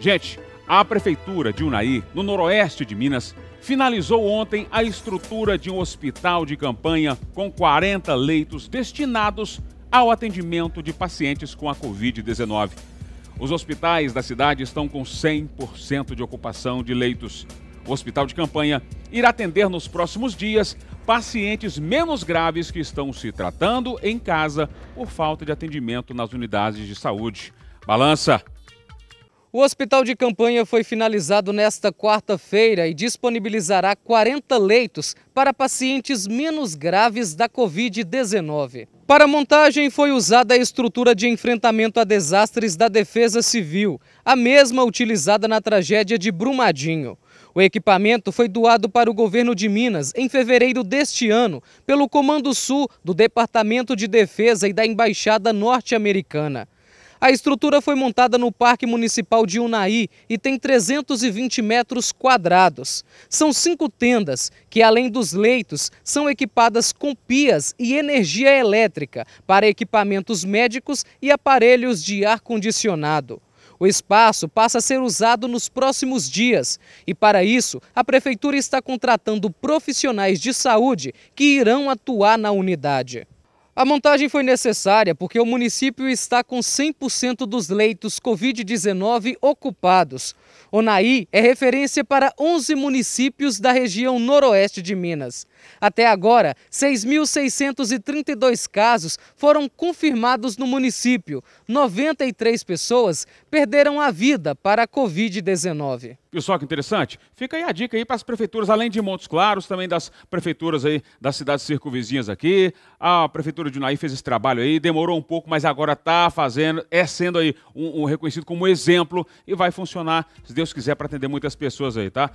Gente, a Prefeitura de Unai, no noroeste de Minas, finalizou ontem a estrutura de um hospital de campanha com 40 leitos destinados ao atendimento de pacientes com a Covid-19. Os hospitais da cidade estão com 100% de ocupação de leitos. O hospital de campanha irá atender nos próximos dias pacientes menos graves que estão se tratando em casa por falta de atendimento nas unidades de saúde. Balança! O hospital de campanha foi finalizado nesta quarta-feira e disponibilizará 40 leitos para pacientes menos graves da Covid-19. Para a montagem foi usada a estrutura de enfrentamento a desastres da Defesa Civil, a mesma utilizada na tragédia de Brumadinho. O equipamento foi doado para o governo de Minas em fevereiro deste ano, pelo Comando Sul do Departamento de Defesa e da Embaixada Norte-Americana. A estrutura foi montada no Parque Municipal de Unai e tem 320 metros quadrados. São cinco tendas que, além dos leitos, são equipadas com pias e energia elétrica para equipamentos médicos e aparelhos de ar-condicionado. O espaço passa a ser usado nos próximos dias e, para isso, a Prefeitura está contratando profissionais de saúde que irão atuar na unidade. A montagem foi necessária porque o município está com 100% dos leitos Covid-19 ocupados. Onaí é referência para 11 municípios da região noroeste de Minas. Até agora, 6.632 casos foram confirmados no município. 93 pessoas perderam a vida para a Covid-19. E só que interessante, fica aí a dica aí para as prefeituras, além de Montes Claros, também das prefeituras aí das cidades circunvizinhas aqui, a prefeitura prefeitura de Unai fez esse trabalho aí, demorou um pouco, mas agora está fazendo, é sendo aí um, um reconhecido como exemplo e vai funcionar, se Deus quiser, para atender muitas pessoas aí, tá?